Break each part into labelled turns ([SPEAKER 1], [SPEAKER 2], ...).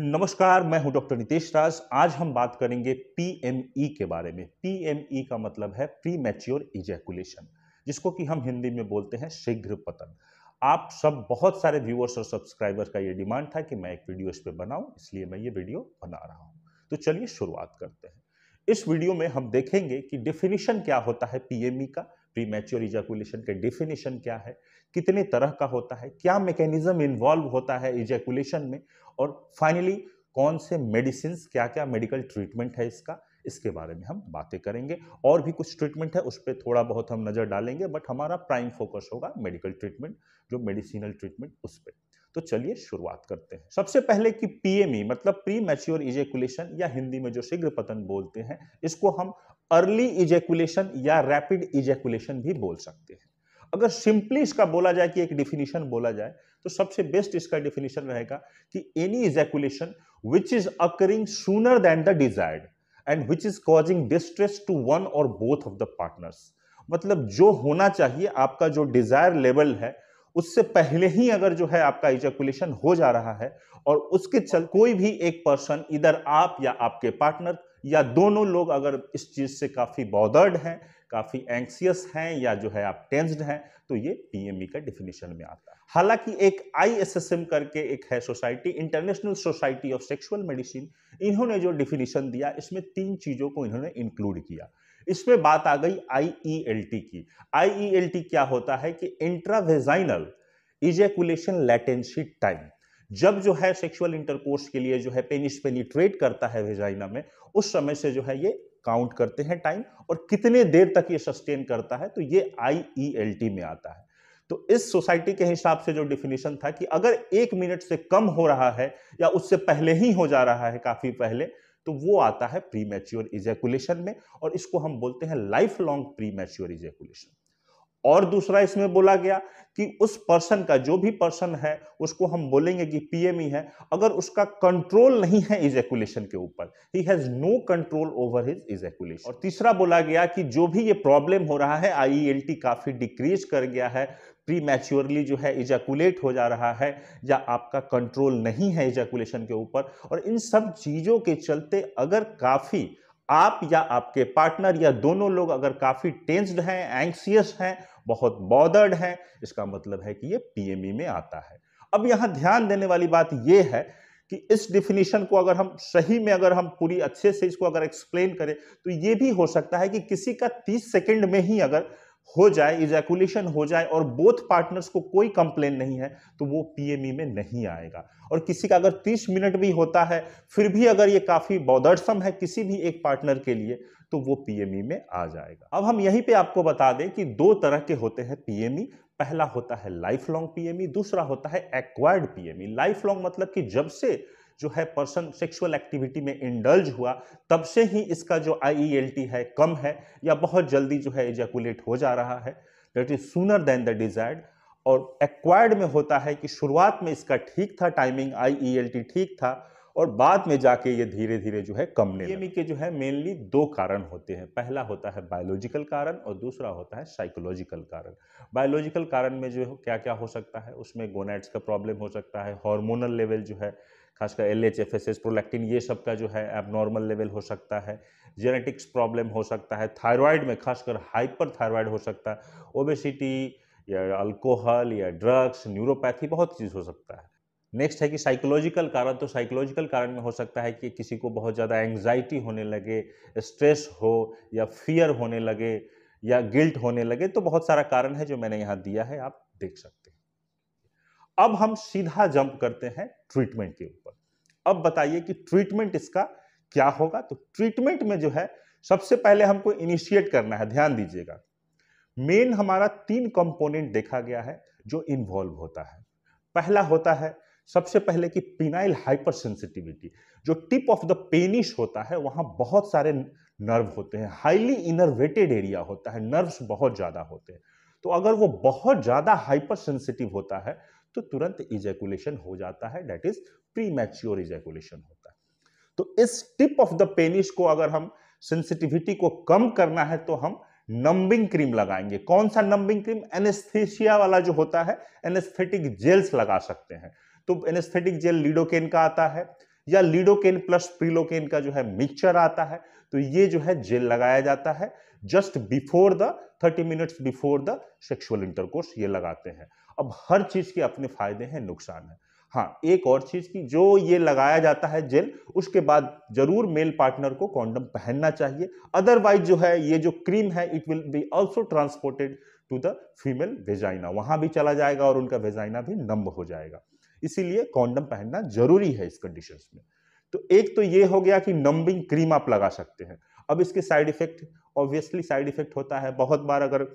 [SPEAKER 1] नमस्कार मैं हूं डॉक्टर नितेश राज आज हम बात करेंगे पीएमई e के बारे में पीएमई e का मतलब है प्री मैच्योर इजैकुलेशन जिसको कि हम हिंदी में बोलते हैं शीघ्र पतन आप सब बहुत सारे व्यूअर्स और सब्सक्राइबर का ये डिमांड था कि मैं एक वीडियो इस पर बनाऊं इसलिए मैं ये वीडियो बना रहा हूं तो चलिए शुरुआत करते हैं इस वीडियो में हम देखेंगे कि डेफिनेशन क्या होता है पीएमई e का प्री मैच्योर इजैकुलेशन का डेफिनेशन क्या है कितने तरह का होता है क्या मैकेनिज्म इन्वॉल्व होता है इजैकुलेशन में और फाइनली कौन से मेडिसिन क्या क्या मेडिकल ट्रीटमेंट है इसका इसके बारे में हम बातें करेंगे और भी कुछ ट्रीटमेंट है उस पर थोड़ा बहुत हम नज़र डालेंगे बट हमारा प्राइम फोकस होगा मेडिकल ट्रीटमेंट जो मेडिसिनल ट्रीटमेंट उस पर तो चलिए शुरुआत करते हैं सबसे पहले कि पीएमई e, मतलब प्री मैच्योर इजेकुलेशन या हिंदी में जो शीघ्र पतन बोलते हैं इसको हम अर्ली इजेकुलेशन या रैपिड इजेकुलेशन भी बोल सकते हैं अगर सिंपली इसका बोला जाए कि एक डिफिनीशन बोला जाए तो सबसे बेस्ट इसका डिफिनीशन रहेगा कि any ejaculation which is occurring sooner than the desired and which is causing distress to one or both of the partners मतलब जो होना चाहिए आपका जो डिजायर लेवल है उससे पहले ही अगर जो है आपका इजैकुलेशन हो जा रहा है और उसके चल कोई भी एक पर्सन इधर आप या आपके पार्टनर या दोनों लोग अगर इस चीज से काफी बॉदर्ड हैं काफ़ी एंक्सियस हैं या जो है आप टेंस्ड हैं तो ये पीएमई e का डिफिनेशन में आता है हालांकि एक आईएसएसएम करके एक है society international society of sexual medicine इन्होंने जो डिफिनेशन दिया इसमें तीन चीज़ों को इन्होंने इंक्लूड किया इसमें बात आ गई आईईएलटी e की आईईएलटी e क्या होता है कि इंट्रावेजाइनल इजेकुलेशन लेटेंसी टाइम जब जो है सेक्सुअल इंटरकोर्स के लिए जो है पेनिस पेनिट्रेट करता है वेजाइना में उस समय से जो है ये काउंट करते हैं टाइम और कितने देर तक ये सस्टेन करता है तो ये आई e में आता है तो इस सोसाइटी के हिसाब से जो डिफिनेशन था कि अगर एक मिनट से कम हो रहा है या उससे पहले ही हो जा रहा है काफ़ी पहले तो वो आता है प्री मैच्योर इजेकुलेशन में और इसको हम बोलते हैं lifelong premature ejaculation और दूसरा इसमें बोला गया कि उस पर्सन का जो भी पर्सन है उसको हम बोलेंगे कि ही e है अगर उसका कंट्रोल नहीं है इजेकुलेशन के ऊपर he has no control over his ejaculation और तीसरा बोला गया कि जो भी ये प्रॉब्लम हो रहा है आईईएलटी e काफी डिक्रीज कर गया है प्री मैच्योरली जो है इजैकुलेट हो जा रहा है या आपका कंट्रोल नहीं है इजैकुलेशन के ऊपर और इन सब चीज़ों के चलते अगर काफ़ी आप या आपके पार्टनर या दोनों लोग अगर काफ़ी टेंस्ड हैं एंक्सियस हैं बहुत बॉदर्ड हैं इसका मतलब है कि ये पीएमई e में आता है अब यहां ध्यान देने वाली बात यह है कि इस डिफिनीशन को अगर हम सही में अगर हम पूरी अच्छे से इसको अगर एक्सप्लेन करें तो ये भी हो सकता है कि किसी का 30 सेकंड में ही अगर हो जाए इजैकुलेशन हो जाए और बोथ पार्टनर्स को कोई कंप्लेन नहीं है तो वो पीएमई e में नहीं आएगा और किसी का अगर 30 मिनट भी होता है फिर भी अगर ये काफ़ी बौदर्सम है किसी भी एक पार्टनर के लिए तो वो पीएमई e में आ जाएगा अब हम यहीं पे आपको बता दें कि दो तरह के होते हैं पीएमई e। पहला होता है लाइफ लॉन्ग पीएमई दूसरा होता है एक्वायर्ड पीएमई लाइफ लॉन्ग मतलब कि जब से जो है पर्सन सेक्सुअल एक्टिविटी में इंडल्ज हुआ तब से ही इसका जो आई e है कम है या बहुत जल्दी जो है एजैकुलेट हो जा रहा है that is sooner than the desired और एक्वायर्ड में होता है कि शुरुआत में इसका ठीक था टाइमिंग आई e ठीक था और बाद में जाके ये धीरे धीरे जो है कमने पीएमई e के जो है मेनली दो कारण होते हैं पहला होता है बायोलॉजिकल कारण और दूसरा होता है साइकोलॉजिकल कारण बायोलॉजिकल कारण में जो है क्या क्या हो सकता है उसमें गोनेट्स का प्रॉब्लम हो सकता है हार्मोनल लेवल जो है खासकर L H F S S prolactin ये सब का जो है एबनॉर्मल लेवल हो सकता है जेनेटिक्स प्रॉब्लम हो सकता है थायराइड में खासकर हाइपर थायराइड हो सकता है ओबेसिटी या अल्कोहल या ड्रग्स न्यूरोपैथी बहुत चीज़ हो सकता है नेक्स्ट है कि साइकोलॉजिकल कारण तो साइकोलॉजिकल कारण में हो सकता है कि किसी को बहुत ज़्यादा एंग्जाइटी होने लगे स्ट्रेस हो या फियर होने लगे या गिल्ट होने लगे तो बहुत सारा कारण है जो मैंने यहाँ दिया है आप देख सकते अब हम सीधा जंप करते हैं ट्रीटमेंट के ऊपर अब बताइए कि ट्रीटमेंट इसका क्या होगा तो ट्रीटमेंट में जो है सबसे पहले हमको इनिशिएट करना है ध्यान दीजिएगा मेन हमारा तीन कंपोनेंट देखा गया है जो इन्वॉल्व होता है पहला होता है सबसे पहले कि पिनाइल सेंसिटिविटी जो टिप ऑफ द पेनिश होता है वहां बहुत सारे नर्व होते हैं हाईली इनर्वेटेड एरिया होता है नर्व्स बहुत ज़्यादा होते हैं तो अगर वो बहुत ज़्यादा हाइपर सेंसिटिव होता है तो तुरंत इजेकुलेशन हो जाता है that is premature ejaculation होता है तो इस टिप ऑफ द पेनिस को अगर हम सेंसिटिविटी को कम करना है तो हम नंबिंग क्रीम लगाएंगे कौन सा नंबिंग क्रीम एनेस्थेसिया वाला जो होता है एनेस्थेटिक जेल्स लगा सकते हैं तो एनेस्थेटिक जेल लीडोकेन का आता है या लीडोकेन प्लस प्रीलोकेन का जो है मिक्सचर आता है तो ये जो है जेल लगाया जाता है just before the thirty minutes before the sexual intercourse ये लगाते हैं अब हर चीज़ के अपने फायदे हैं नुकसान है हाँ एक और चीज़ की जो ये लगाया जाता है जेल उसके बाद जरूर मेल पार्टनर को कॉन्डम पहनना चाहिए अदरवाइज जो है ये जो क्रीम है it will be also transported to the female vagina वहाँ भी चला जाएगा और उनका वेजाइना भी नंब हो जाएगा इसीलिए कॉन्डम पहनना जरूरी है इस कंडीशन में तो एक तो ये हो गया कि नंबिंग क्रीम आप लगा सकते हैं अब इसके side effect obviously side effect होता है बहुत बार अगर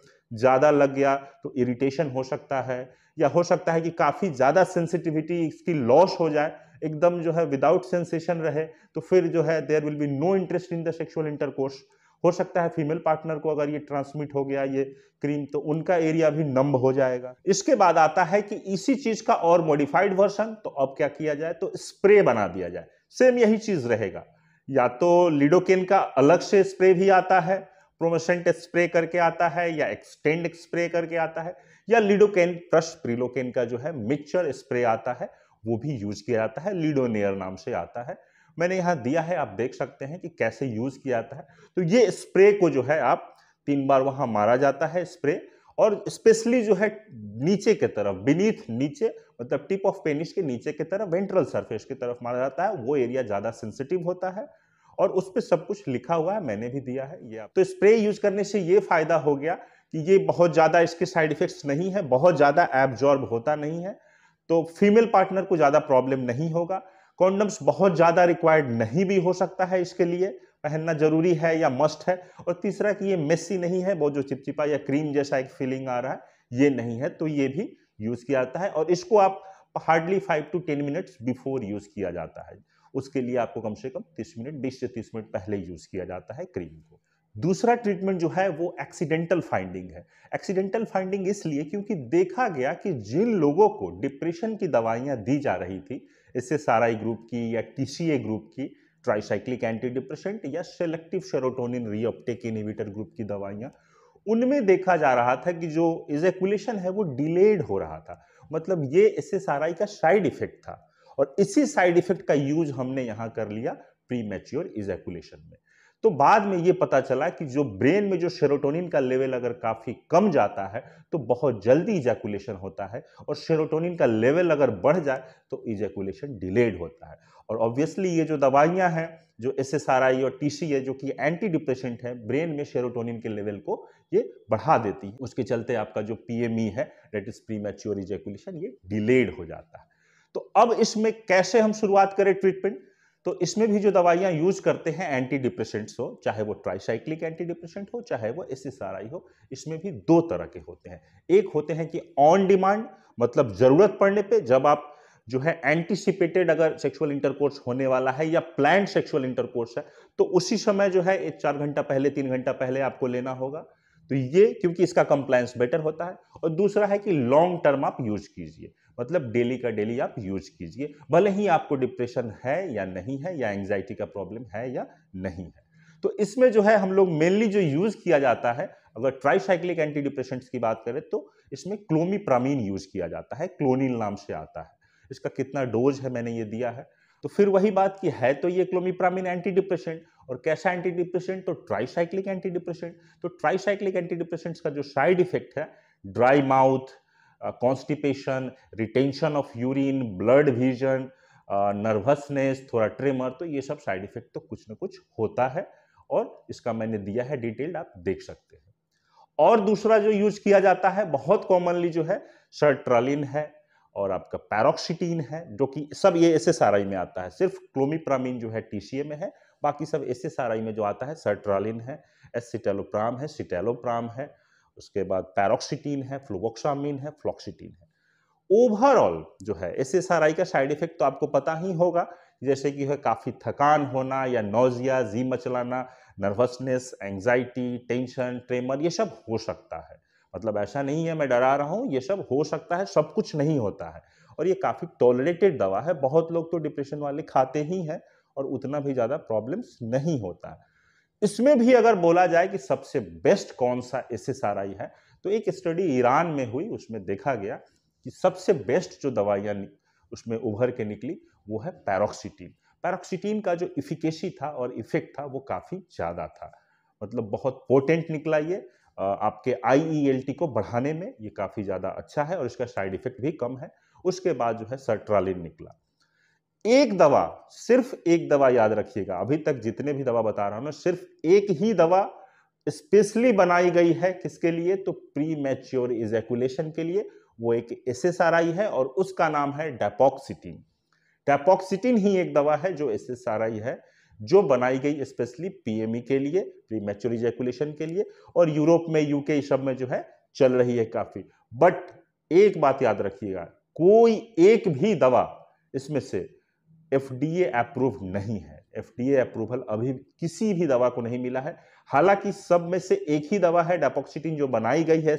[SPEAKER 1] ज़्यादा लग गया तो इरिटेशन हो सकता है या हो सकता है कि काफ़ी ज़्यादा सेंसिटिविटी इसकी लॉस हो जाए एकदम जो है विदाउट सेंसेशन रहे तो फिर जो है there will be no interest in the sexual intercourse हो सकता है फीमेल पार्टनर को अगर ये ट्रांसमिट हो गया ये क्रीम तो उनका एरिया भी नंब हो जाएगा इसके बाद आता है कि इसी चीज का और मॉडिफाइड वर्सन तो अब क्या किया जाए तो स्प्रे बना दिया जाए सेम यही चीज रहेगा या तो लिडोकेन का अलग से स्प्रे भी आता है प्रोमोसेंट स्प्रे करके आता है या एक्सटेंड स्प्रे करके आता है या लिडोकेन प्लस प्रिलोकेन का जो है मिक्सचर स्प्रे आता है वो भी यूज किया जाता है लिडोनेयर नाम से आता है मैंने यहाँ दिया है आप देख सकते हैं कि कैसे यूज़ किया जाता है तो ये स्प्रे को जो है आप तीन बार वहाँ मारा जाता है स्प्रे और स्पेशली जो है नीचे के तरफ बीनीथ नीचे मतलब टिप ऑफ पेनिस के नीचे के तरफ वेंट्रल सरफेस की तरफ मारा जाता है वो एरिया ज़्यादा सेंसिटिव होता है और उस पर सब कुछ लिखा हुआ है मैंने भी दिया है ये आप तो स्प्रे यूज करने से ये फायदा हो गया कि ये बहुत ज़्यादा इसके साइड इफेक्ट्स नहीं है बहुत ज़्यादा एब्जॉर्ब होता नहीं है तो फीमेल पार्टनर को ज़्यादा प्रॉब्लम नहीं होगा कॉन्डम्स बहुत ज़्यादा रिक्वायर्ड नहीं भी हो सकता है इसके लिए पहनना जरूरी है या मस्ट है और तीसरा कि ये मेसी नहीं है वो जो चिपचिपा या क्रीम जैसा एक फीलिंग आ रहा है ये नहीं है तो ये भी यूज़ किया जाता है और इसको आप hardly five to ten minutes before use किया जाता है उसके लिए आपको कम से कम तीस मिनट बीस से तीस मिनट पहले यूज़ किया जाता है क्रीम को दूसरा ट्रीटमेंट जो है वो एक्सीडेंटल फाइंडिंग है एक्सीडेंटल फाइंडिंग इसलिए क्योंकि देखा गया कि जिन लोगों को डिप्रेशन की दवाइयाँ दी जा रही थी इससे ग्रुप की या टीसीए ग्रुप की ट्राइसाइक्लिक एंटी या selective serotonin reuptake inhibitor group की दवाइयाँ उनमें देखा जा रहा था कि जो इजेकुलेशन है वो डिलेड हो रहा था मतलब ये आर आई का साइड इफेक्ट था और इसी साइड इफेक्ट का यूज हमने यहाँ कर लिया प्री मेच्योर इजेकुलेशन में तो बाद में ये पता चला कि जो ब्रेन में जो शेरोटोनिन का लेवल अगर काफ़ी कम जाता है तो बहुत जल्दी इजैकुलेशन होता है और शेरोटोनिन का लेवल अगर बढ़ जाए तो इजैकुलेशन डिलेड होता है और ऑब्वियसली ये जो दवाइयाँ हैं जो एस एस आर आई और टी सी है जो कि एंटी डिप्रेशेंट है ब्रेन में शेरोटोनिन के लेवल को ये बढ़ा देती है उसके चलते आपका जो पी एम ई है that is premature ejaculation ये डिलेड हो जाता है तो अब इसमें कैसे हम शुरुआत करें ट्रीटमेंट तो इसमें भी जो दवाइयां यूज करते हैं एंटी डिप्रेसेंट्स हो चाहे वो ट्राईसाइक्लिक एंटी डिप्रेसेंट हो चाहे वो एस हो इसमें भी दो तरह के होते हैं एक होते हैं कि ऑन डिमांड मतलब ज़रूरत पड़ने पे जब आप जो है एंटीसिपेटेड अगर सेक्सुअल इंटरकोर्स होने वाला है या प्लान सेक्सुअल इंटरकोर्स है तो उसी समय जो है एक चार घंटा पहले तीन घंटा पहले आपको लेना होगा तो ये क्योंकि इसका कंप्लायंस बेटर होता है और दूसरा है कि लॉन्ग टर्म आप यूज कीजिए मतलब डेली का डेली आप यूज कीजिए भले ही आपको डिप्रेशन है या नहीं है या एंग्जाइटी का प्रॉब्लम है या नहीं है तो इसमें जो है हम लोग मेनली जो यूज किया जाता है अगर ट्राईसाइक्लिक एंटी डिप्रेशंस की बात करें तो इसमें क्लोमीप्रामीन यूज किया जाता है क्लोनिन नाम से आता है इसका कितना डोज है मैंने ये दिया है तो फिर वही बात की है तो ये क्लोमीप्रामीन एंटी डिप्रेशन और कैसा एंटी डिप्रेशन तो ट्राईसाइक्लिक एंटी डिप्रेशन तो ट्राईसाइक्लिक एंटी डिप्रेशन का जो साइड इफेक्ट है dry mouth constipation retention of urine blood vision nervousness थोड़ा ट्रेमर तो ये सब साइड इफेक्ट तो कुछ ना कुछ होता है और इसका मैंने दिया है डिटेल्ड आप देख सकते हैं और दूसरा जो यूज किया जाता है बहुत कॉमनली जो है सर्ट्रालिन है और आपका पैरोक्सिटीन है जो कि सब ये एस में आता है सिर्फ क्लोमिप्रामीन जो है टी में है बाकी सब एस में जो आता है सर्ट्रालिन है एसिटेलोप्राम है सिटेलोप्राम है उसके बाद पैरोक्सीटीन है फ्लुवोक्सामीन है फ्लोक्सीटीन है ओवरऑल जो है एस एस आर आई का साइड इफेक्ट तो आपको पता ही होगा जैसे कि है काफ़ी थकान होना या नोजिया जी मचलाना नर्वसनेस एंग्जाइटी टेंशन ट्रेमर ये सब हो सकता है मतलब ऐसा नहीं है मैं डरा रहा हूँ ये सब हो सकता है सब कुछ नहीं होता है और ये काफ़ी टॉलरेटेड दवा है बहुत लोग तो डिप्रेशन वाले खाते ही हैं और उतना भी ज़्यादा प्रॉब्लम्स नहीं होता है इसमें भी अगर बोला जाए कि सबसे बेस्ट कौन सा एस एस आर आई है तो एक स्टडी ईरान में हुई उसमें देखा गया कि सबसे बेस्ट जो दवाइयाँ उसमें उभर के निकली वो है पैरोक्सीटीन पैरोक्सीटीन का जो इफिकेसी था और इफेक्ट था वो काफ़ी ज़्यादा था मतलब बहुत पोटेंट निकला ये आपके आई को बढ़ाने में ये काफ़ी ज़्यादा अच्छा है और इसका साइड इफेक्ट भी कम है उसके बाद जो है सर्ट्रालिन निकला एक दवा सिर्फ एक दवा याद रखिएगा अभी तक जितने भी दवा बता रहा हूं मैं सिर्फ एक ही दवा स्पेशली बनाई गई है किसके लिए तो प्री मैच्योर इजेकुलेशन के लिए वो एक एस है और उसका नाम है डेपोक्सिटीन डेपोक्सिटीन ही एक दवा है जो एस एस आर आई है जो बनाई गई स्पेशली पीएमई e के लिए प्री मैच्योर इजेकुलेशन के लिए और यूरोप में यूके सब में जो है चल रही है काफ़ी बट एक बात याद रखिएगा कोई एक भी दवा इसमें से एफडीए अप्रूव नहीं है एफडीए अप्रूवल अभी किसी भी दवा को नहीं मिला है हालांकि सब में से एक ही दवा है डेपोक्सिटीन जो बनाई गई है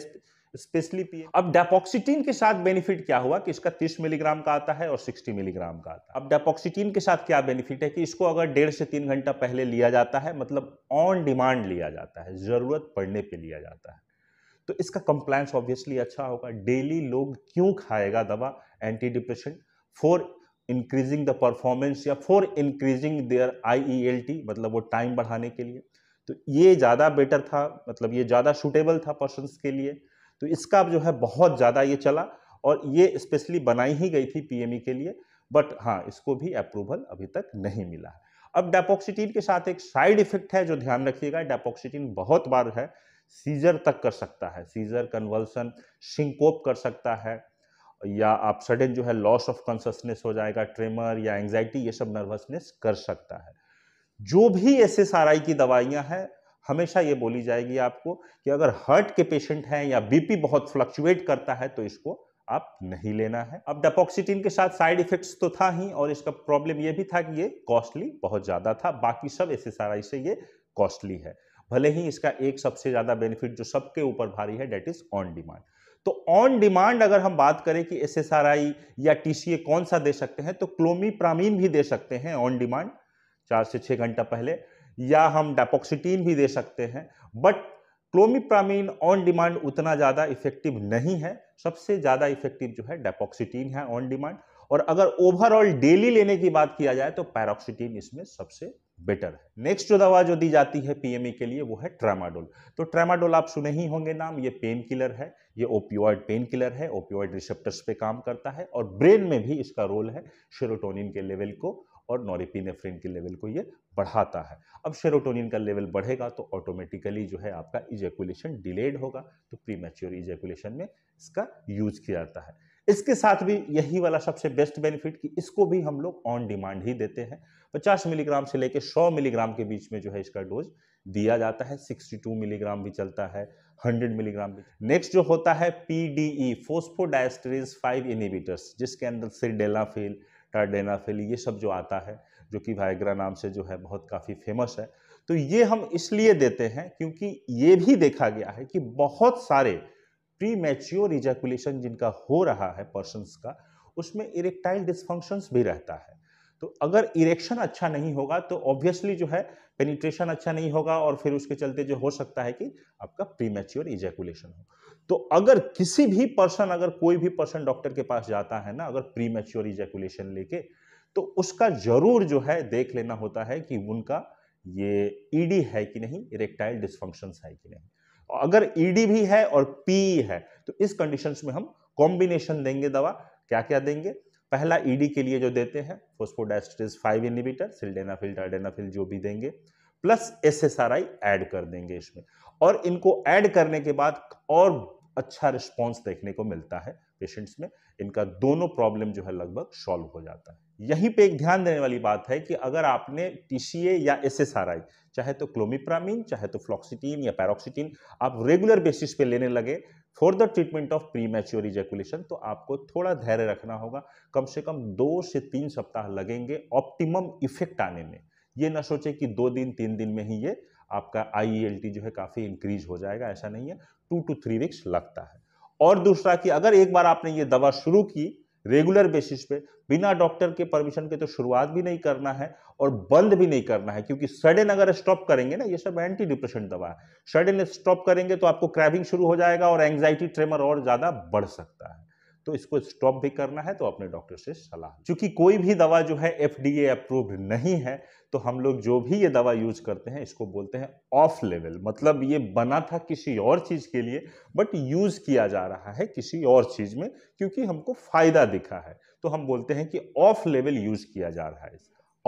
[SPEAKER 1] स्पेशली पी अब डेपोक्सिटीन के साथ बेनिफिट क्या हुआ कि इसका 30 मिलीग्राम का आता है और 60 मिलीग्राम का आता है अब डेपोक्सिटीन के साथ क्या बेनिफिट है कि इसको अगर डेढ़ से तीन घंटा पहले लिया जाता है मतलब ऑन डिमांड लिया जाता है ज़रूरत पड़ने पर लिया जाता है तो इसका कंप्लायंस ऑब्वियसली अच्छा होगा डेली लोग क्यों खाएगा दवा anti depression for increasing the performance या for increasing their I E मतलब वो टाइम बढ़ाने के लिए तो ये ज़्यादा बेटर था मतलब ये ज़्यादा सूटेबल था पर्सन के लिए तो इसका जो है बहुत ज़्यादा ये चला और ये स्पेशली बनाई ही गई थी पीएमई e के लिए बट हाँ इसको भी अप्रूवल अभी तक नहीं मिला है अब डेपोक्सिटीन के साथ एक साइड इफेक्ट है जो ध्यान रखिएगा डेपोक्सिटीन बहुत बार है सीजर तक कर सकता है सीजर कन्वल्सन सिंकोप कर सकता है या आप सडन जो है लॉस ऑफ कॉन्सियसनेस हो जाएगा ट्रेमर या एंग्जाइटी ये सब नर्वसनेस कर सकता है जो भी एस एस आर आई की दवाइयाँ हैं हमेशा ये बोली जाएगी आपको कि अगर हार्ट के पेशेंट हैं या बीपी बहुत फ्लक्चुएट करता है तो इसको आप नहीं लेना है अब डेपोक्सिटीन के साथ साइड इफेक्ट्स तो था ही और इसका प्रॉब्लम ये भी था कि ये कॉस्टली बहुत ज़्यादा था बाकी सब एस एस आर आई से ये कॉस्टली है भले ही इसका एक सबसे ज़्यादा बेनिफिट जो सबके ऊपर भारी है डेट इज़ ऑन डिमांड तो ऑन डिमांड अगर हम बात करें कि एस या टी कौन सा दे सकते हैं तो प्रामीन भी दे सकते हैं ऑन डिमांड चार से छः घंटा पहले या हम डेपोक्सिटीन भी दे सकते हैं बट क्लोमीप्रामीन ऑन डिमांड उतना ज़्यादा इफेक्टिव नहीं है सबसे ज़्यादा इफेक्टिव जो है डेपोक्सिटीन है ऑन डिमांड और अगर ओवरऑल डेली लेने की बात किया जाए तो पैरोक्सिटीन इसमें सबसे बेटर है नेक्स्ट जो दवा जो दी जाती है पीएमई e के लिए वो है ट्रामाडोल तो ट्रामाडोल आप सुने ही होंगे नाम ये पेन किलर है ये ओपियोइड पेन किलर है ओपियोइड रिसेप्टर्स पे काम करता है और ब्रेन में भी इसका रोल है शेरोटोनिन के लेवल को और नॉरिपीनेफ्रिन के लेवल को ये बढ़ाता है अब शेरोटोनिन का लेवल बढ़ेगा तो ऑटोमेटिकली जो है आपका इजेकुलेशन डिलेड होगा तो प्री इजेकुलेशन में इसका यूज किया जाता है इसके साथ भी यही वाला सबसे बेस्ट बेनिफिट कि इसको भी हम लोग ऑन डिमांड ही देते हैं 50 मिलीग्राम से लेकर 100 मिलीग्राम के बीच में जो है इसका डोज दिया जाता है 62 मिलीग्राम भी चलता है 100 मिलीग्राम भी नेक्स्ट जो होता है P D phospho phosphodiesterase five inhibitors जिसके अंदर सिरडेलाफिल टाडेनाफिल ये सब जो आता है जो कि वायग्रा नाम से जो है बहुत काफ़ी फेमस है तो ये हम इसलिए देते हैं क्योंकि ये भी देखा गया है कि बहुत सारे प्री मैच्योर इजैकुलेशन जिनका हो रहा है पर्सनस का उसमें इरेक्टाइल डिस्फंक्शन भी रहता है तो अगर इरेक्शन अच्छा नहीं होगा तो ऑब्वियसली जो है पेनिट्रेशन अच्छा नहीं होगा और फिर उसके चलते जो हो सकता है कि आपका प्री मैच्योर इजैकुलेशन हो तो अगर किसी भी पर्सन अगर कोई भी पर्सन डॉक्टर के पास जाता है ना अगर प्री मैच्योर इजैकुलेशन लेके तो उसका जरूर जो है देख लेना होता है कि उनका ये ईडी e है कि नहीं इरेक्टाइल डिस्फंक्शन है कि नहीं अगर ईडी e भी है और पी है तो इस कंडीशंस में हम कॉम्बिनेशन देंगे दवा क्या क्या देंगे पहला ईडी e के लिए जो देते हैं phosphodiesterase five inhibitor sildenafil vardenafil जो भी देंगे प्लस एसएसआरआई ऐड कर देंगे इसमें और इनको ऐड करने के बाद और अच्छा रिस्पॉन्स देखने को मिलता है पेशेंट्स में इनका दोनों प्रॉब्लम जो है लगभग सॉल्व हो जाता है यहीं पे एक ध्यान देने वाली बात है कि अगर आपने टीसीए या एसएसआरआई चाहे तो क्लोमिप्रामीन चाहे तो फ्लॉक्सिटीन या पैरोक्सिटीन आप रेगुलर बेसिस पे लेने लगे for the treatment of premature ejaculation तो आपको थोड़ा धैर्य रखना होगा कम से कम दो से तीन सप्ताह लगेंगे ऑप्टिमम इफेक्ट आने में ये ना सोचे कि दो दिन तीन दिन में ही ये आपका आई e जो है काफ़ी इंक्रीज हो जाएगा ऐसा नहीं है टू टू थ्री वीक्स लगता है और दूसरा कि अगर एक बार आपने ये दवा शुरू की रेगुलर बेसिस पे बिना डॉक्टर के परमिशन के तो शुरुआत भी नहीं करना है और बंद भी नहीं करना है क्योंकि सडन अगर स्टॉप करेंगे ना ये सब एंटी डिप्रेशन दवा है सडन स्टॉप करेंगे तो आपको क्रैविंग शुरू हो जाएगा और एंग्जाइटी ट्रेमर और ज़्यादा बढ़ सकता है तो इसको स्टॉप भी करना है तो अपने डॉक्टर से सलाह क्योंकि कोई भी दवा जो है एफ अप्रूव्ड नहीं है तो हम लोग जो भी ये दवा यूज करते हैं इसको बोलते हैं ऑफ लेवल मतलब ये बना था किसी और चीज़ के लिए बट यूज़ किया जा रहा है किसी और चीज़ में क्योंकि हमको फ़ायदा दिखा है तो हम बोलते हैं कि ऑफ लेवल यूज़ किया जा रहा है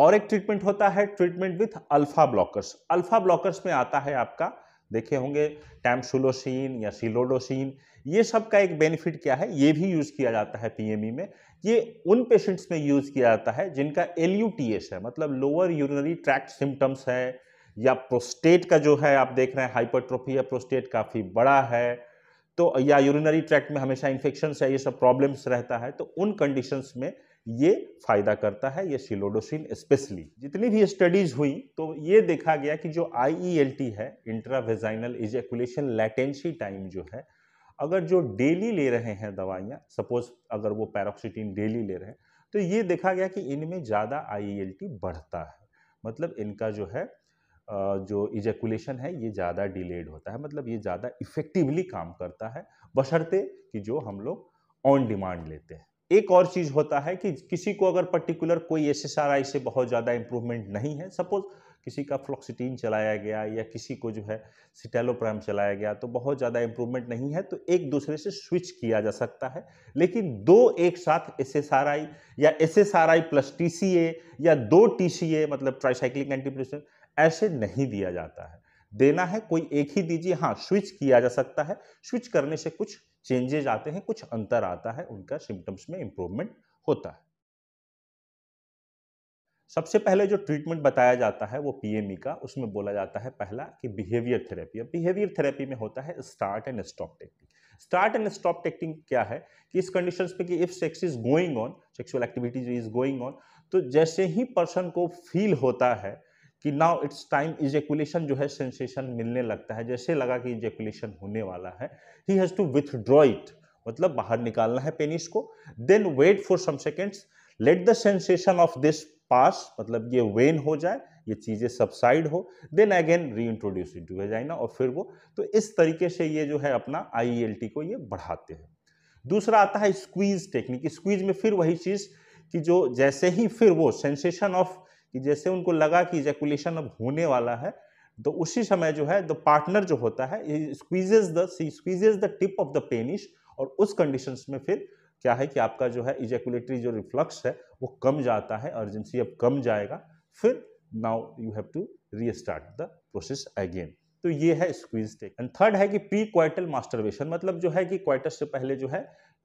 [SPEAKER 1] और एक ट्रीटमेंट होता है treatment with alpha blockers alpha blockers में आता है आपका देखे होंगे टैमसुलोसिन या सिलोडोसिन ये सब का एक बेनिफिट क्या है ये भी यूज़ किया जाता है पीएमई e में ये उन पेशेंट्स में यूज़ किया जाता है जिनका एल है मतलब लोअर यूरिनरी ट्रैक्ट सिम्टम्स है या प्रोस्टेट का जो है आप देख रहे हैं हाइपरट्रोफी या प्रोस्टेट काफ़ी बड़ा है तो या यूरिनरी ट्रैक्ट में हमेशा इन्फेक्शन है ये सब प्रॉब्लम्स रहता है तो उन कंडीशंस में ये फायदा करता है ये सिलोडोसिन स्पेशली जितनी भी स्टडीज हुई तो ये देखा गया कि जो आई e है इंट्रावेजाइनल इजेकुलेशन लैटेंसी टाइम जो है अगर जो डेली ले रहे हैं दवाइयाँ सपोज अगर वो पैरोक्सीटीन डेली ले रहे हैं तो ये देखा गया कि इनमें ज़्यादा आई e बढ़ता है मतलब इनका जो है जो इजेकुलेशन है ये ज़्यादा डिलेड होता है मतलब ये ज़्यादा इफ़ेक्टिवली काम करता है बशर्ते कि जो हम लोग ऑन डिमांड लेते हैं एक और चीज़ होता है कि किसी को अगर पर्टिकुलर कोई एस से बहुत ज़्यादा इंप्रूवमेंट नहीं है सपोज किसी का फ्लॉक्सिटीन चलाया गया या किसी को जो है सिटेलोप्राम चलाया गया तो बहुत ज़्यादा इंप्रूवमेंट नहीं है तो एक दूसरे से स्विच किया जा सकता है लेकिन दो एक साथ एस या एस प्लस टी या दो टी मतलब ट्राइसाइक्लिक एंटीप्रेशन ऐसे नहीं दिया जाता है देना है कोई एक ही दीजिए हाँ स्विच किया जा सकता है स्विच करने से कुछ चेंजेज आते हैं कुछ अंतर आता है उनका सिम्टम्स में इम्प्रूवमेंट होता है सबसे पहले जो ट्रीटमेंट बताया जाता है वो पीएमई e का उसमें बोला जाता है पहला कि बिहेवियर थेरेपी अब बिहेवियर थेरेपी में होता है start and stop technique start and stop technique क्या है कि इस कंडीशंस पे कि if sex is going on sexual activities is going on तो जैसे ही पर्सन को फील होता है कि नाउ इट्स टाइम इजेकुलेशन जो है सेंसेशन मिलने लगता है जैसे लगा कि इजेकुलेशन होने वाला है he has to withdraw it मतलब बाहर निकालना है पेनिस को then wait for some seconds let the sensation of this pass मतलब ये वेन हो जाए ये चीज़ें सबसाइड हो then again reintroduce to vagina और फिर वो तो इस तरीके से ये जो है अपना आई e को ये बढ़ाते हैं दूसरा आता है स्क्वीज टेक्निक स्क्वीज में फिर वही चीज़ कि जो जैसे ही फिर वो सेंसेशन ऑफ कि जैसे उनको लगा कि इजैकुलेशन अब होने वाला है तो उसी समय जो है द पार्टनर जो होता है squeezes the squeezes the tip of the penis और उस कंडीशंस में फिर क्या है कि आपका जो है इजैकुलेटरी जो रिफ्लक्स है वो कम जाता है अर्जेंसी अब कम जाएगा फिर now you have to re the process again तो ये है स्क्वीज टेक एंड थर्ड है कि प्री क्वाइटल मास्टरवेशन मतलब जो है कि क्वाइटस से पहले जो है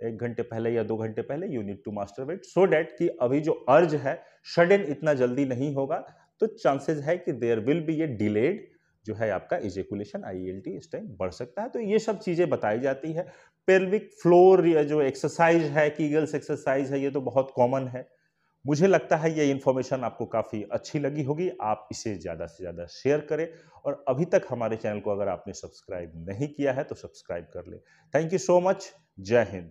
[SPEAKER 1] एक घंटे पहले या दो घंटे पहले you need to masturbate so that कि अभी जो अर्ज है सडन इतना जल्दी नहीं होगा तो चांसेस है कि there will be a delayed जो है आपका इजेकुलेशन आई एल टी इस टाइम बढ़ सकता है तो ये सब चीज़ें बताई जाती है पेल्विक फ्लोर या जो एक्सरसाइज है कीगल्स एक्सरसाइज है ये तो बहुत कॉमन है मुझे लगता है ये इन्फॉर्मेशन आपको काफ़ी अच्छी लगी होगी आप इसे ज़्यादा से ज़्यादा शेयर करें और अभी तक हमारे चैनल को अगर आपने सब्सक्राइब नहीं किया है तो सब्सक्राइब कर ले थैंक यू सो मच जय हिंद